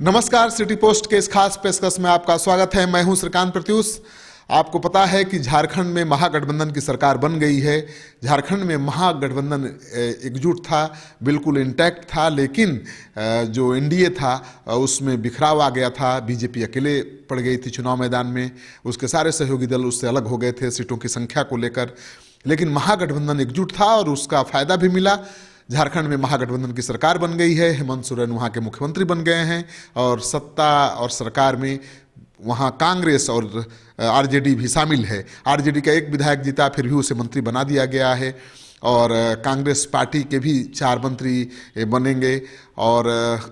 नमस्कार city post के इस खास पेशकश में आपका स्वागत है मैं हूं श्रीकांत प्रत्युष आपको पता है कि झारखंड में महागठबंधन की सरकार बन गई है झारखंड में महागठबंधन एकजुट था बिल्कुल इंटैक्ट था लेकिन जो एनडीए था उसमें बिखराव आ गया था बीजेपी अकेले पड़ गई थी चुनाव मैदान में उसके सारे सहयोगी दल उससे अलग हो गए थे सीटों की संख्या को लेकर लेकिन महागठबंधन एकजुट था और उसका फायदा भी मिला झारखंड में महागठबंधन की सरकार बन गई है हेमंत सोरेन वहाँ के मुख्यमंत्री बन गए हैं और सत्ता और सरकार में वहाँ कांग्रेस और आरजेडी भी शामिल है आरजेडी का एक विधायक जीता फिर भी उसे मंत्री बना दिया गया है और कांग्रेस पार्टी के भी चार मंत्री बनेंगे और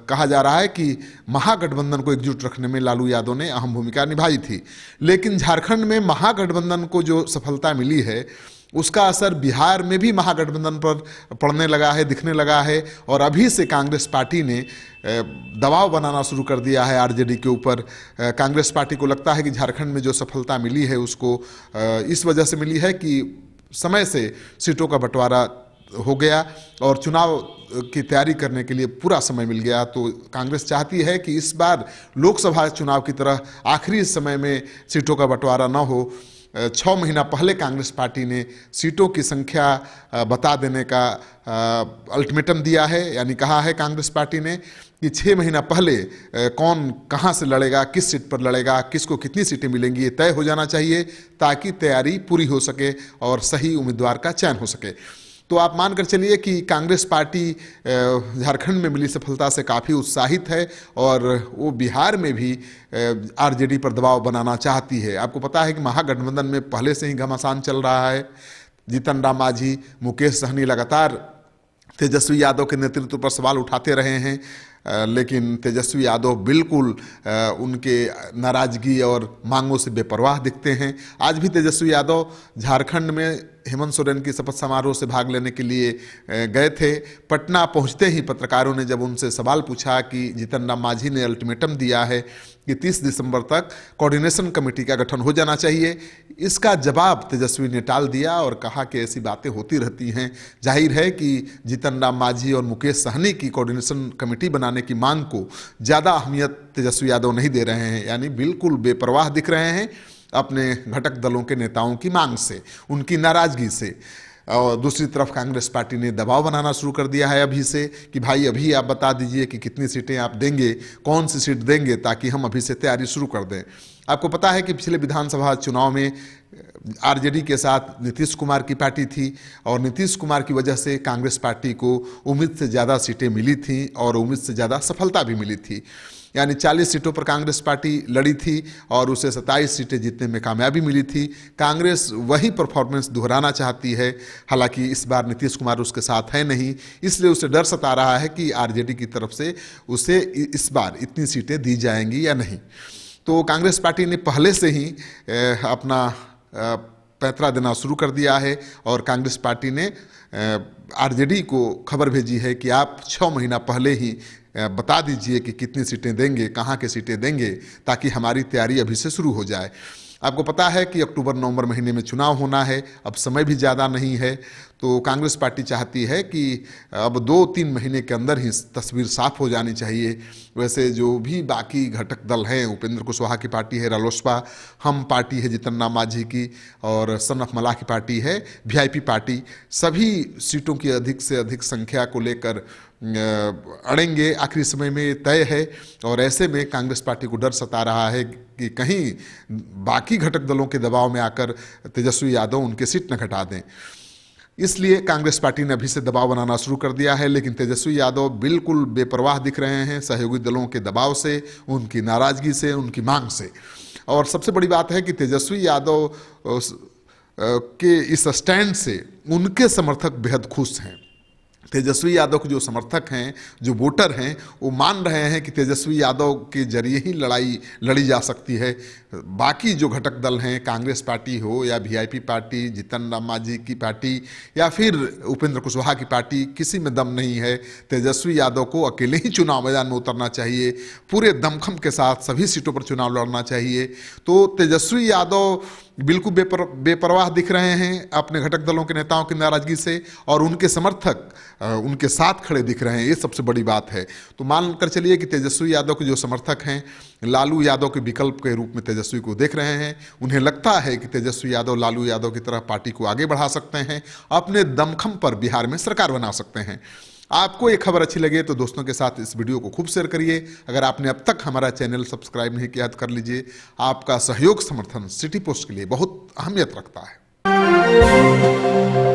कहा जा रहा है कि महागठबंधन को एकजुट रखने में लालू यादव ने अहम भूमिका निभाई थी लेकिन झारखंड में महागठबंधन को जो सफलता मिली है उसका असर बिहार में भी महागठबंधन पर पड़ने लगा है दिखने लगा है और अभी से कांग्रेस पार्टी ने दबाव बनाना शुरू कर दिया है आरजेडी के ऊपर कांग्रेस पार्टी को लगता है कि झारखंड में जो सफलता मिली है उसको इस वजह से मिली है कि समय से सीटों का बंटवारा हो गया और चुनाव की तैयारी करने के लिए पूरा समय मिल गया तो कांग्रेस चाहती है कि इस बार लोकसभा चुनाव की तरह आखिरी समय में सीटों का बंटवारा न हो छः महीना पहले कांग्रेस पार्टी ने सीटों की संख्या बता देने का अल्टीमेटम दिया है यानी कहा है कांग्रेस पार्टी ने कि छः महीना पहले कौन कहाँ से लड़ेगा किस सीट पर लड़ेगा किसको कितनी सीटें मिलेंगी ये तय हो जाना चाहिए ताकि तैयारी पूरी हो सके और सही उम्मीदवार का चयन हो सके तो आप मानकर चलिए कि कांग्रेस पार्टी झारखंड में मिली सफलता से काफ़ी उत्साहित है और वो बिहार में भी आरजेडी पर दबाव बनाना चाहती है आपको पता है कि महागठबंधन में पहले से ही घमासान चल रहा है जीतन राम मांझी मुकेश सहनी लगातार तेजस्वी यादव के नेतृत्व पर सवाल उठाते रहे हैं लेकिन तेजस्वी यादव बिल्कुल उनके नाराज़गी और मांगों से बेपरवाह दिखते हैं आज भी तेजस्वी यादव झारखंड में हेमंत सोरेन की शपथ समारोह से भाग लेने के लिए गए थे पटना पहुंचते ही पत्रकारों ने जब उनसे सवाल पूछा कि जीतन राम मांझी ने अल्टीमेटम दिया है कि 30 दिसंबर तक कोऑर्डिनेशन कमेटी का गठन हो जाना चाहिए इसका जवाब तेजस्वी ने टाल दिया और कहा कि ऐसी बातें होती रहती हैं जाहिर है कि जीतन राम मांझी और मुकेश सहनी की कोऑर्डिनेशन कमेटी बनाने बनाने की मांग को ज़्यादा अहमियत तेजस्वी यादव नहीं दे रहे हैं यानी बिल्कुल बेपरवाह दिख रहे हैं अपने घटक दलों के नेताओं की मांग से उनकी नाराज़गी से और दूसरी तरफ कांग्रेस पार्टी ने दबाव बनाना शुरू कर दिया है अभी से कि भाई अभी आप बता दीजिए कि कितनी सीटें आप देंगे कौन सी सीट देंगे ताकि हम अभी से तैयारी शुरू कर दें आपको पता है कि पिछले विधानसभा चुनाव में आरजेडी के साथ नीतीश कुमार की पार्टी थी और नीतीश कुमार की वजह से कांग्रेस पार्टी को उम्मीद से ज़्यादा सीटें मिली थी और उम्मीद से ज़्यादा सफलता भी मिली थी यानी 40 सीटों पर कांग्रेस पार्टी लड़ी थी और उसे 27 सीटें जीतने में कामयाबी मिली थी कांग्रेस वही परफॉर्मेंस दोहराना चाहती है हालांकि इस बार नीतीश कुमार उसके साथ है नहीं इसलिए उसे डर सता रहा है कि आरजेडी की तरफ से उसे इस बार इतनी सीटें दी जाएंगी या नहीं तो कांग्रेस पार्टी ने पहले से ही अपना पैतरा देना शुरू कर दिया है और कांग्रेस पार्टी ने आरजेडी को खबर भेजी है कि आप छः महीना पहले ही बता दीजिए कि कितनी सीटें देंगे कहाँ के सीटें देंगे ताकि हमारी तैयारी अभी से शुरू हो जाए आपको पता है कि अक्टूबर नवंबर महीने में चुनाव होना है अब समय भी ज़्यादा नहीं है तो कांग्रेस पार्टी चाहती है कि अब दो तीन महीने के अंदर ही तस्वीर साफ हो जानी चाहिए वैसे जो भी बाकी घटक दल हैं उपेंद्र कुशवाहा की पार्टी है रालोसपा हम पार्टी है जितन्ना माझी की और सन ऑफ मलाह की पार्टी है वी पार्टी सभी सीटों की अधिक से अधिक संख्या को लेकर अड़ेंगे आखिरी समय में तय है और ऐसे में कांग्रेस पार्टी को डर सता रहा है कि कहीं बाकी घटक दलों के दबाव में आकर तेजस्वी यादव उनके सीट न घटा दें इसलिए कांग्रेस पार्टी ने अभी से दबाव बनाना शुरू कर दिया है लेकिन तेजस्वी यादव बिल्कुल बेपरवाह दिख रहे हैं सहयोगी दलों के दबाव से उनकी नाराजगी से उनकी मांग से और सबसे बड़ी बात है कि तेजस्वी यादव के इस स्टैंड से उनके समर्थक बेहद खुश हैं तेजस्वी यादव के जो समर्थक हैं जो वोटर हैं वो मान रहे हैं कि तेजस्वी यादव के जरिए ही लड़ाई लड़ी जा सकती है बाकी जो घटक दल हैं कांग्रेस पार्टी हो या वीआईपी पार्टी जीतन रामा जी की पार्टी या फिर उपेंद्र कुशवाहा की पार्टी किसी में दम नहीं है तेजस्वी यादव को अकेले ही चुनाव मैदान में उतरना चाहिए पूरे दमखम के साथ सभी सीटों पर चुनाव लड़ना चाहिए तो तेजस्वी यादव बिल्कुल बेपर बेपरवाह दिख रहे हैं अपने घटक दलों के नेताओं की नाराजगी से और उनके समर्थक उनके साथ खड़े दिख रहे हैं ये सबसे बड़ी बात है तो मान कर चलिए कि तेजस्वी यादव के जो समर्थक हैं लालू यादव के विकल्प के रूप में तेजस्वी को देख रहे हैं उन्हें लगता है कि तेजस्वी यादव लालू यादव की तरह पार्टी को आगे बढ़ा सकते हैं अपने दमखम पर बिहार में सरकार बना सकते हैं आपको ये खबर अच्छी लगे तो दोस्तों के साथ इस वीडियो को खूब शेयर करिए अगर आपने अब तक हमारा चैनल सब्सक्राइब नहीं किया तो कर लीजिए आपका सहयोग समर्थन सिटी पोस्ट के लिए बहुत अहमियत रखता है